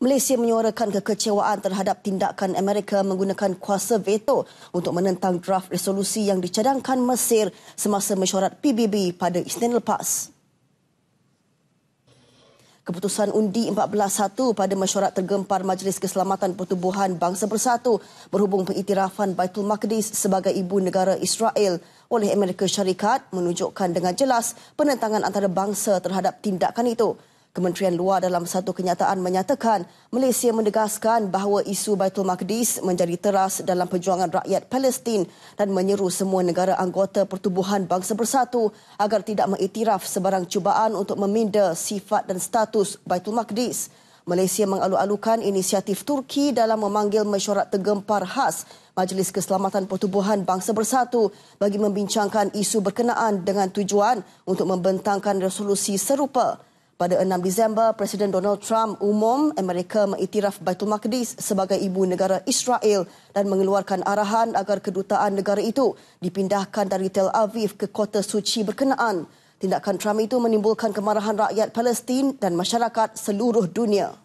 Malaysia menyuarakan kekecewaan terhadap tindakan Amerika menggunakan kuasa veto untuk menentang draft resolusi yang dicadangkan Mesir semasa mesyuarat PBB pada Isnin lepas. Keputusan undi 14-1 pada mesyuarat tergempar Majlis Keselamatan Pertubuhan Bangsa Bersatu berhubung pengiktirafan Baitul Maqdis sebagai ibu negara Israel oleh Amerika Syarikat menunjukkan dengan jelas penentangan antara bangsa terhadap tindakan itu. Kementerian Luar dalam satu kenyataan menyatakan Malaysia menegaskan bahawa isu Baitul Maqdis menjadi teras dalam perjuangan rakyat Palestin dan menyeru semua negara anggota Pertubuhan Bangsa Bersatu agar tidak mengiktiraf sebarang cubaan untuk meminda sifat dan status Baitul Maqdis. Malaysia mengalu-alukan inisiatif Turki dalam memanggil mesyuarat tergempar khas Majlis Keselamatan Pertubuhan Bangsa Bersatu bagi membincangkan isu berkenaan dengan tujuan untuk membentangkan resolusi serupa. Pada 6 Disember, Presiden Donald Trump umum Amerika mengiktiraf Baitul Maqdis sebagai ibu negara Israel dan mengeluarkan arahan agar kedutaan negara itu dipindahkan dari Tel Aviv ke kota suci berkenaan. Tindakan Trump itu menimbulkan kemarahan rakyat Palestin dan masyarakat seluruh dunia.